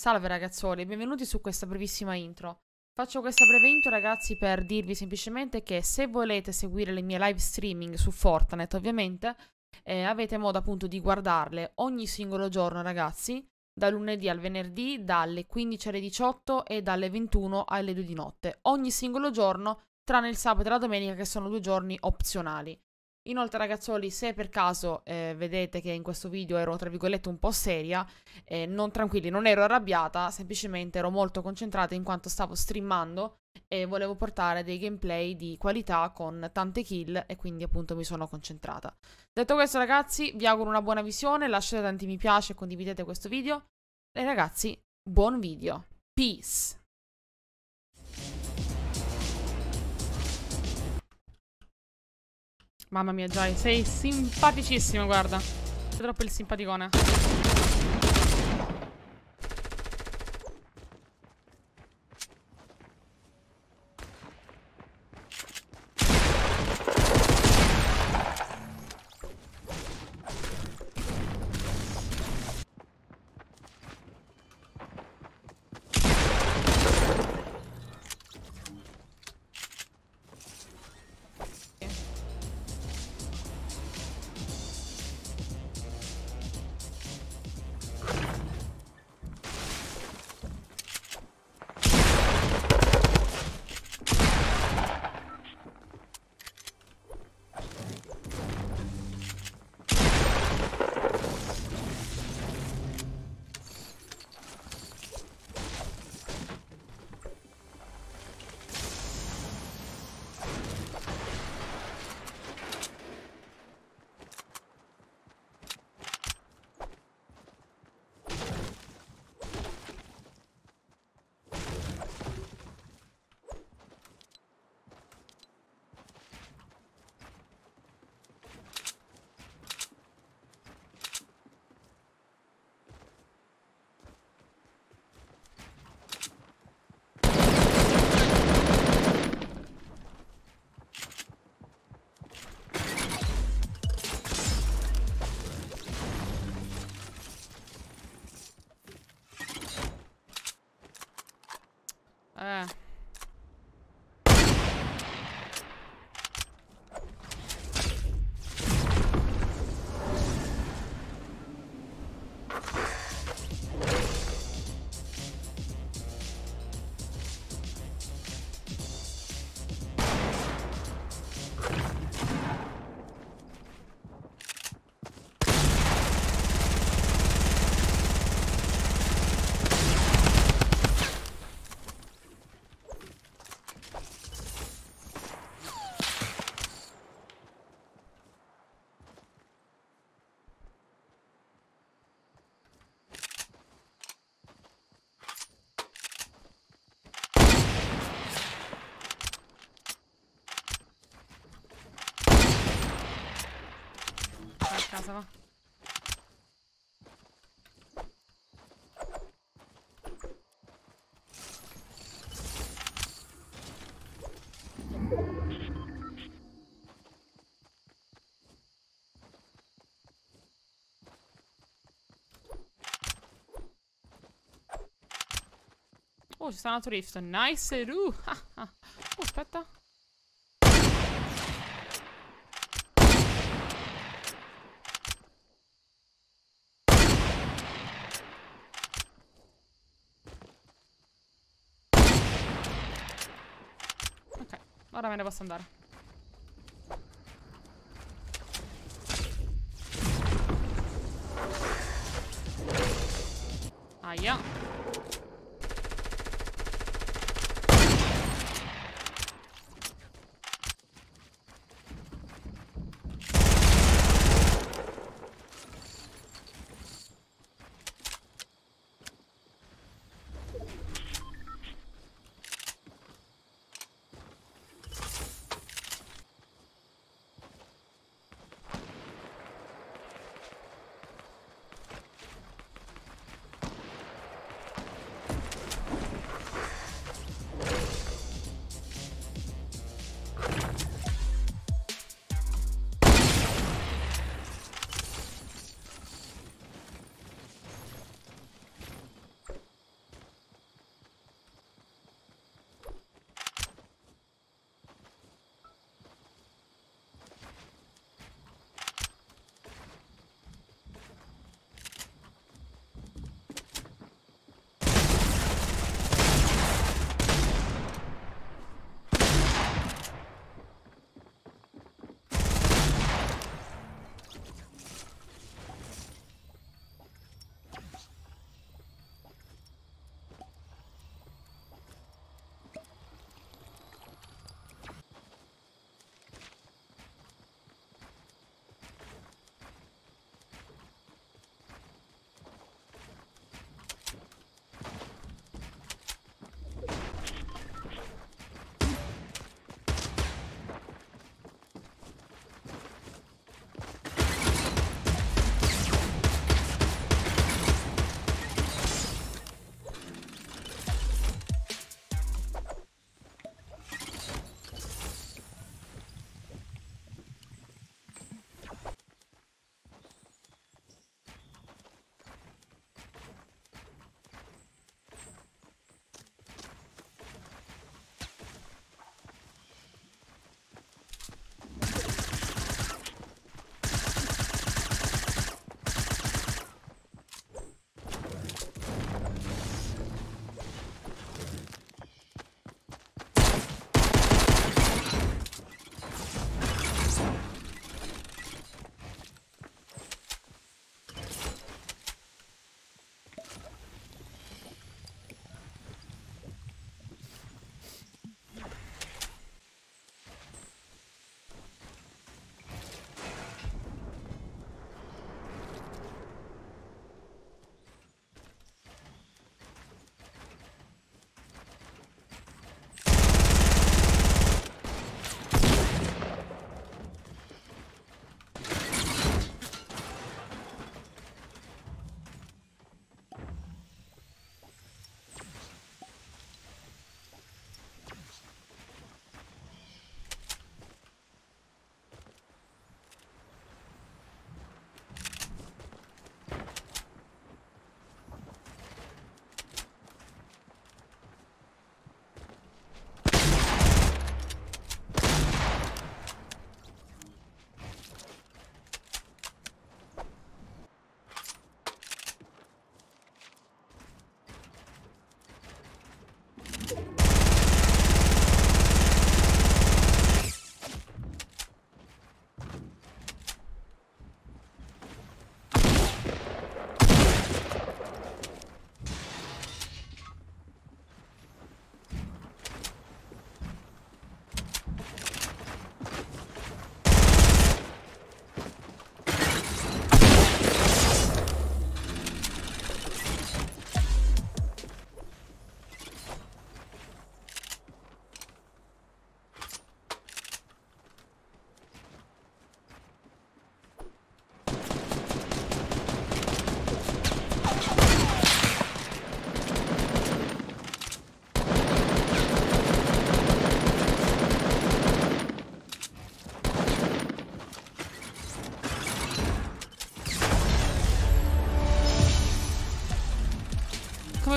Salve ragazzuoli, benvenuti su questa brevissima intro. Faccio questa breve intro ragazzi per dirvi semplicemente che se volete seguire le mie live streaming su Fortnite ovviamente, eh, avete modo appunto di guardarle ogni singolo giorno ragazzi, da lunedì al venerdì, dalle 15 alle 18 e dalle 21 alle 2 di notte, ogni singolo giorno tranne il sabato e la domenica che sono due giorni opzionali. Inoltre ragazzoli, se per caso eh, vedete che in questo video ero tra virgolette un po' seria, eh, non tranquilli, non ero arrabbiata, semplicemente ero molto concentrata in quanto stavo streamando e volevo portare dei gameplay di qualità con tante kill e quindi appunto mi sono concentrata. Detto questo ragazzi, vi auguro una buona visione, lasciate tanti mi piace e condividete questo video e ragazzi, buon video. Peace! Mamma mia, Jai, sei simpaticissimo, guarda. Sei troppo il simpaticone. ça va. Oh, ci sta una Nice, Ru. oh, aspetta. Ahora me debo puedo sentar. Ay,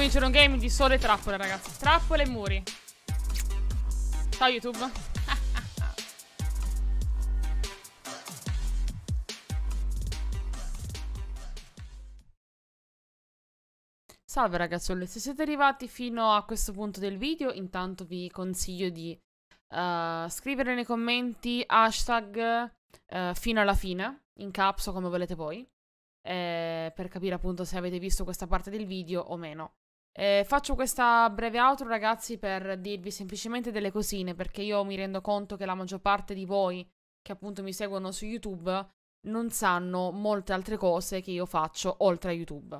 vincere un game di sole trappole, ragazzi. Trappole e muri. Ciao, YouTube. Salve ragazzole, se siete arrivati fino a questo punto del video, intanto vi consiglio di uh, scrivere nei commenti hashtag uh, fino alla fine, in caps o come volete voi. Eh, per capire appunto se avete visto questa parte del video o meno. Eh, faccio questa breve outro ragazzi per dirvi semplicemente delle cosine perché io mi rendo conto che la maggior parte di voi che appunto mi seguono su YouTube non sanno molte altre cose che io faccio oltre a YouTube.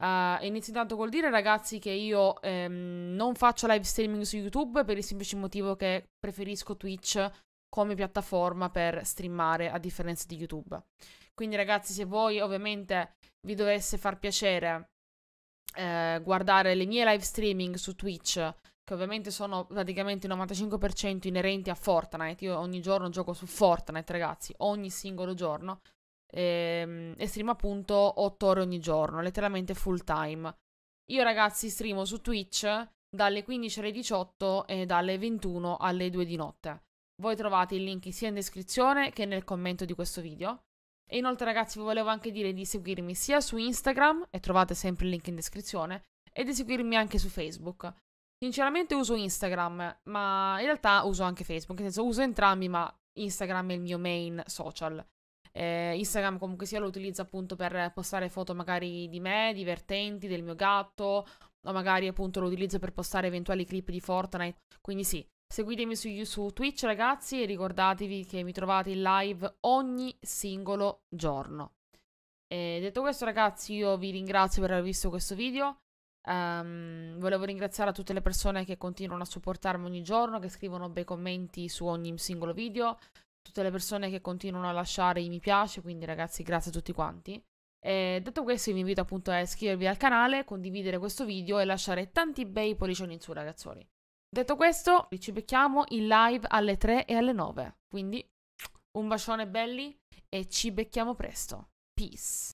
Uh, inizio intanto col dire ragazzi che io ehm, non faccio live streaming su YouTube per il semplice motivo che preferisco Twitch come piattaforma per streamare a differenza di YouTube. Quindi ragazzi se voi ovviamente vi dovesse far piacere eh, guardare le mie live streaming su Twitch, che ovviamente sono praticamente il 95% inerenti a Fortnite, io ogni giorno gioco su Fortnite ragazzi, ogni singolo giorno, ehm, e stream appunto 8 ore ogni giorno, letteralmente full time. Io ragazzi streamo su Twitch dalle 15 alle 18 e dalle 21 alle 2 di notte. Voi trovate i link sia in descrizione che nel commento di questo video. E inoltre ragazzi vi volevo anche dire di seguirmi sia su Instagram, e trovate sempre il link in descrizione, e di seguirmi anche su Facebook. Sinceramente uso Instagram, ma in realtà uso anche Facebook, nel senso uso entrambi, ma Instagram è il mio main social. Eh, Instagram comunque sia lo utilizzo appunto per postare foto magari di me, divertenti, del mio gatto, o magari appunto lo utilizzo per postare eventuali clip di Fortnite, quindi sì, Seguitemi su, su Twitch ragazzi e ricordatevi che mi trovate in live ogni singolo giorno. E detto questo ragazzi io vi ringrazio per aver visto questo video. Um, volevo ringraziare a tutte le persone che continuano a supportarmi ogni giorno, che scrivono bei commenti su ogni singolo video, tutte le persone che continuano a lasciare i mi piace, quindi ragazzi grazie a tutti quanti. E detto questo vi invito appunto a iscrivervi al canale, condividere questo video e lasciare tanti bei pollicioni in su ragazzoni. Detto questo, ci becchiamo in live alle 3 e alle 9. Quindi un bacione belli e ci becchiamo presto. Peace.